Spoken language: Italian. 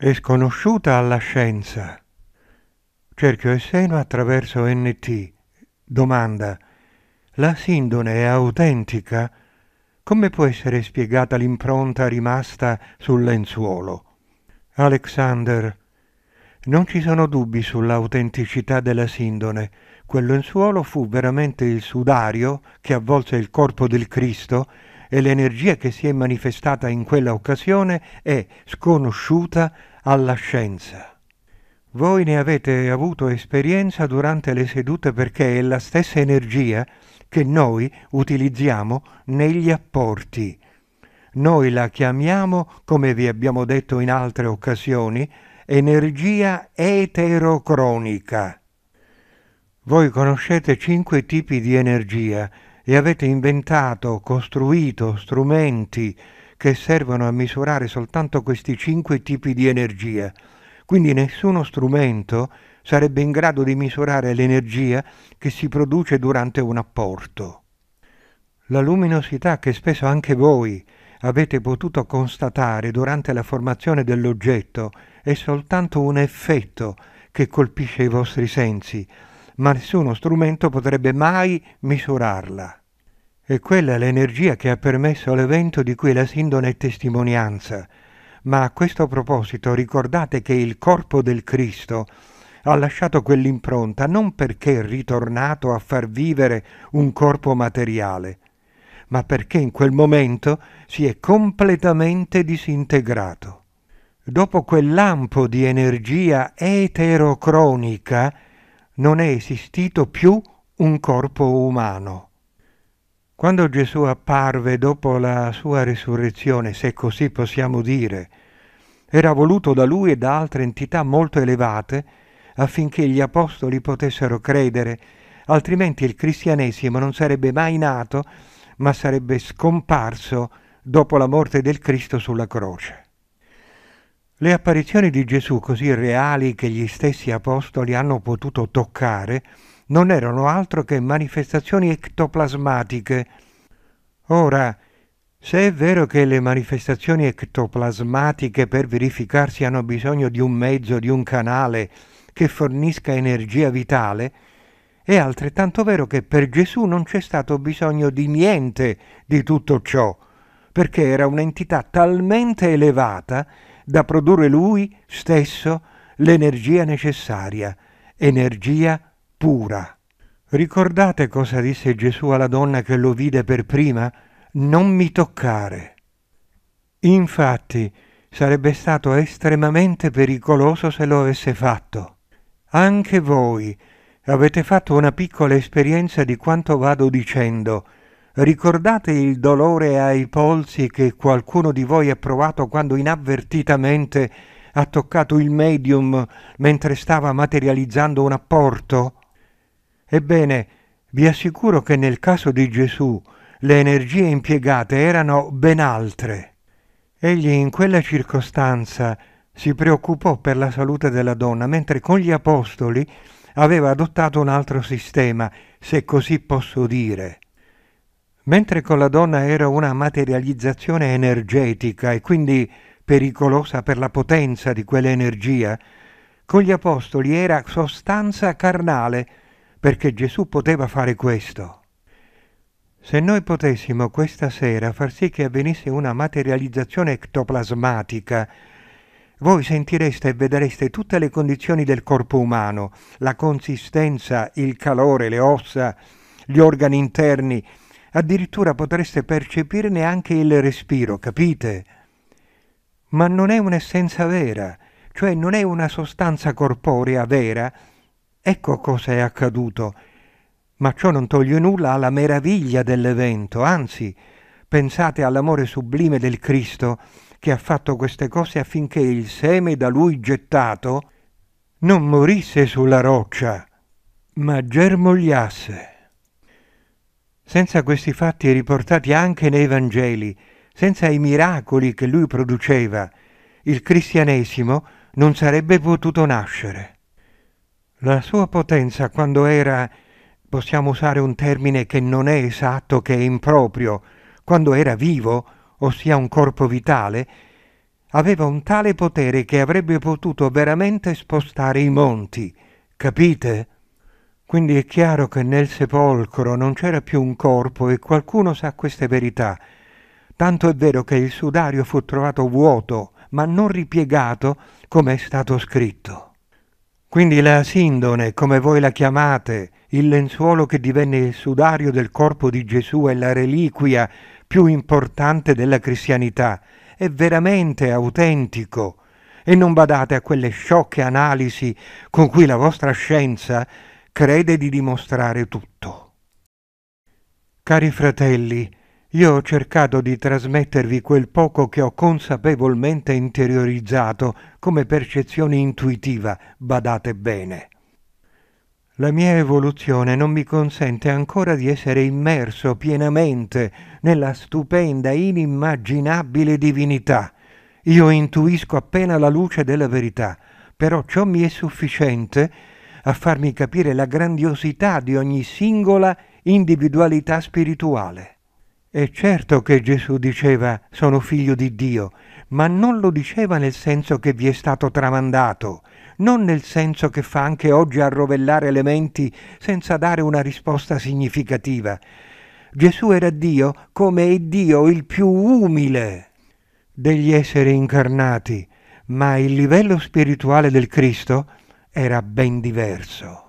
è sconosciuta alla scienza. Cerchio e seno attraverso NT. Domanda. La sindone è autentica? Come può essere spiegata l'impronta rimasta sul lenzuolo? Alexander. Non ci sono dubbi sull'autenticità della sindone. Quel lenzuolo fu veramente il sudario che avvolse il corpo del Cristo e l'energia che si è manifestata in quella occasione è sconosciuta alla scienza. Voi ne avete avuto esperienza durante le sedute perché è la stessa energia che noi utilizziamo negli apporti. Noi la chiamiamo, come vi abbiamo detto in altre occasioni, energia eterocronica. Voi conoscete cinque tipi di energia e avete inventato, costruito strumenti che servono a misurare soltanto questi cinque tipi di energia. Quindi nessuno strumento sarebbe in grado di misurare l'energia che si produce durante un apporto. La luminosità che spesso anche voi avete potuto constatare durante la formazione dell'oggetto è soltanto un effetto che colpisce i vostri sensi, ma nessuno strumento potrebbe mai misurarla. È quella l'energia che ha permesso l'evento di cui la Sindone è testimonianza. Ma a questo proposito ricordate che il corpo del Cristo ha lasciato quell'impronta non perché è ritornato a far vivere un corpo materiale, ma perché in quel momento si è completamente disintegrato. Dopo quel lampo di energia eterocronica non è esistito più un corpo umano. Quando Gesù apparve dopo la sua risurrezione, se così possiamo dire, era voluto da lui e da altre entità molto elevate affinché gli apostoli potessero credere, altrimenti il cristianesimo non sarebbe mai nato, ma sarebbe scomparso dopo la morte del Cristo sulla croce. Le apparizioni di Gesù così reali che gli stessi apostoli hanno potuto toccare non erano altro che manifestazioni ectoplasmatiche. Ora, se è vero che le manifestazioni ectoplasmatiche per verificarsi hanno bisogno di un mezzo, di un canale che fornisca energia vitale, è altrettanto vero che per Gesù non c'è stato bisogno di niente di tutto ciò, perché era un'entità talmente elevata da produrre lui stesso l'energia necessaria, energia vitale pura. Ricordate cosa disse Gesù alla donna che lo vide per prima? Non mi toccare. Infatti, sarebbe stato estremamente pericoloso se lo avesse fatto. Anche voi avete fatto una piccola esperienza di quanto vado dicendo. Ricordate il dolore ai polsi che qualcuno di voi ha provato quando inavvertitamente ha toccato il medium mentre stava materializzando un apporto? Ebbene, vi assicuro che nel caso di Gesù le energie impiegate erano ben altre. Egli in quella circostanza si preoccupò per la salute della donna, mentre con gli apostoli aveva adottato un altro sistema, se così posso dire. Mentre con la donna era una materializzazione energetica e quindi pericolosa per la potenza di quell'energia, con gli apostoli era sostanza carnale, perché Gesù poteva fare questo. Se noi potessimo questa sera far sì che avvenisse una materializzazione ectoplasmatica, voi sentireste e vedreste tutte le condizioni del corpo umano, la consistenza, il calore, le ossa, gli organi interni, addirittura potreste percepirne anche il respiro, capite? Ma non è un'essenza vera, cioè non è una sostanza corporea vera, Ecco cosa è accaduto. Ma ciò non toglie nulla alla meraviglia dell'evento, anzi, pensate all'amore sublime del Cristo che ha fatto queste cose affinché il seme da lui gettato non morisse sulla roccia, ma germogliasse. Senza questi fatti riportati anche nei Vangeli, senza i miracoli che lui produceva, il cristianesimo non sarebbe potuto nascere. La sua potenza quando era, possiamo usare un termine che non è esatto, che è improprio, quando era vivo, ossia un corpo vitale, aveva un tale potere che avrebbe potuto veramente spostare i monti, capite? Quindi è chiaro che nel sepolcro non c'era più un corpo e qualcuno sa queste verità. Tanto è vero che il sudario fu trovato vuoto, ma non ripiegato come è stato scritto. Quindi la sindone, come voi la chiamate, il lenzuolo che divenne il sudario del corpo di Gesù e la reliquia più importante della cristianità, è veramente autentico. E non badate a quelle sciocche analisi con cui la vostra scienza crede di dimostrare tutto. Cari fratelli, io ho cercato di trasmettervi quel poco che ho consapevolmente interiorizzato come percezione intuitiva, badate bene. La mia evoluzione non mi consente ancora di essere immerso pienamente nella stupenda, inimmaginabile divinità. Io intuisco appena la luce della verità, però ciò mi è sufficiente a farmi capire la grandiosità di ogni singola individualità spirituale. È certo che Gesù diceva sono figlio di Dio, ma non lo diceva nel senso che vi è stato tramandato, non nel senso che fa anche oggi arrovellare le menti senza dare una risposta significativa. Gesù era Dio come è Dio il più umile degli esseri incarnati, ma il livello spirituale del Cristo era ben diverso.